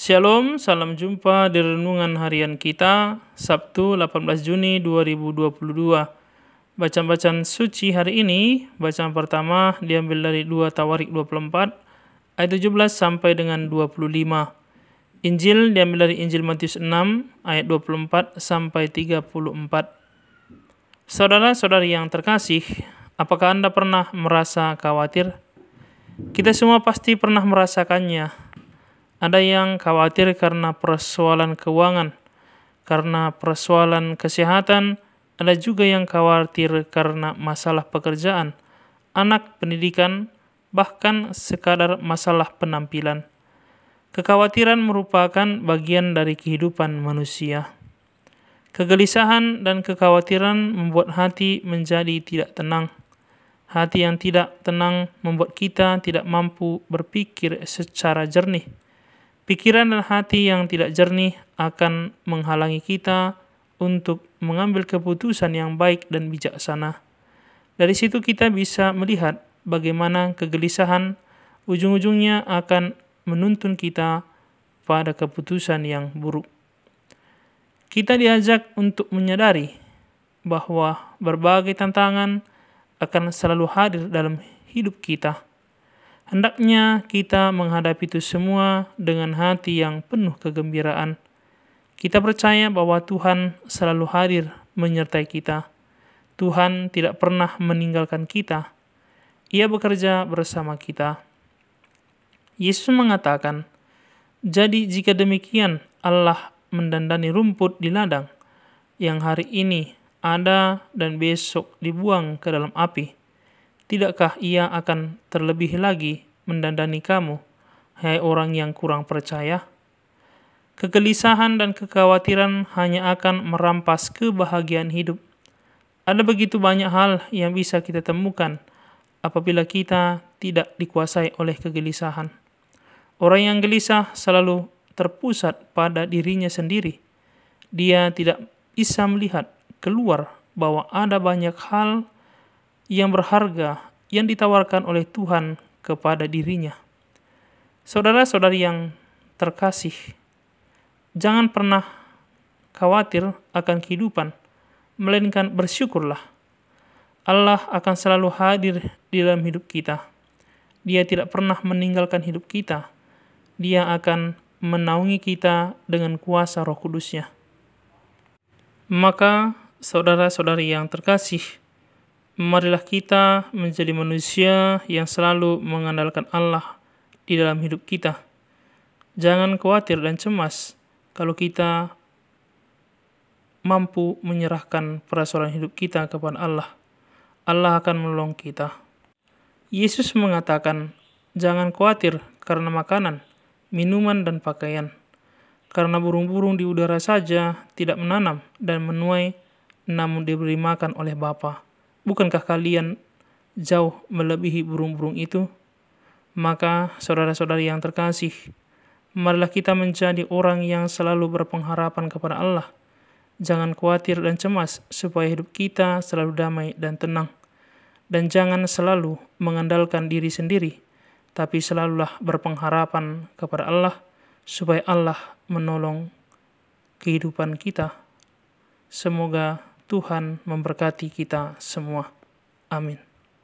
Shalom, salam jumpa di renungan harian kita Sabtu 18 Juni 2022. Bacaan-bacaan suci hari ini, bacaan pertama diambil dari 2 Tawarik 24 ayat 17 sampai dengan 25. Injil diambil dari Injil Matius 6 ayat 24 sampai 34. Saudara-saudari yang terkasih, apakah Anda pernah merasa khawatir? Kita semua pasti pernah merasakannya ada yang khawatir karena persoalan keuangan, karena persoalan kesehatan, ada juga yang khawatir karena masalah pekerjaan, anak pendidikan, bahkan sekadar masalah penampilan. Kekhawatiran merupakan bagian dari kehidupan manusia. Kegelisahan dan kekhawatiran membuat hati menjadi tidak tenang. Hati yang tidak tenang membuat kita tidak mampu berpikir secara jernih. Pikiran dan hati yang tidak jernih akan menghalangi kita untuk mengambil keputusan yang baik dan bijaksana. Dari situ kita bisa melihat bagaimana kegelisahan ujung-ujungnya akan menuntun kita pada keputusan yang buruk. Kita diajak untuk menyadari bahwa berbagai tantangan akan selalu hadir dalam hidup kita Hendaknya kita menghadapi itu semua dengan hati yang penuh kegembiraan. Kita percaya bahwa Tuhan selalu hadir menyertai kita. Tuhan tidak pernah meninggalkan kita. Ia bekerja bersama kita. Yesus mengatakan, "Jadi, jika demikian, Allah mendandani rumput di ladang yang hari ini ada dan besok dibuang ke dalam api." tidakkah ia akan terlebih lagi mendandani kamu, hai orang yang kurang percaya? Kegelisahan dan kekhawatiran hanya akan merampas kebahagiaan hidup. Ada begitu banyak hal yang bisa kita temukan apabila kita tidak dikuasai oleh kegelisahan. Orang yang gelisah selalu terpusat pada dirinya sendiri. Dia tidak bisa melihat keluar bahwa ada banyak hal yang yang berharga yang ditawarkan oleh Tuhan kepada dirinya. Saudara-saudari yang terkasih, jangan pernah khawatir akan kehidupan, melainkan bersyukurlah. Allah akan selalu hadir di dalam hidup kita. Dia tidak pernah meninggalkan hidup kita. Dia akan menaungi kita dengan kuasa roh kudusnya. Maka, saudara-saudari yang terkasih, marilah kita menjadi manusia yang selalu mengandalkan Allah di dalam hidup kita. Jangan khawatir dan cemas kalau kita mampu menyerahkan perasaan hidup kita kepada Allah. Allah akan menolong kita. Yesus mengatakan, "Jangan khawatir karena makanan, minuman, dan pakaian." karena burung-burung di udara saja tidak menanam dan menuai, namun diberi makan oleh Bapa bukankah kalian jauh melebihi burung-burung itu? Maka, saudara-saudari yang terkasih, marilah kita menjadi orang yang selalu berpengharapan kepada Allah. Jangan khawatir dan cemas supaya hidup kita selalu damai dan tenang. Dan jangan selalu mengandalkan diri sendiri, tapi selalulah berpengharapan kepada Allah supaya Allah menolong kehidupan kita. Semoga Tuhan memberkati kita semua. Amin.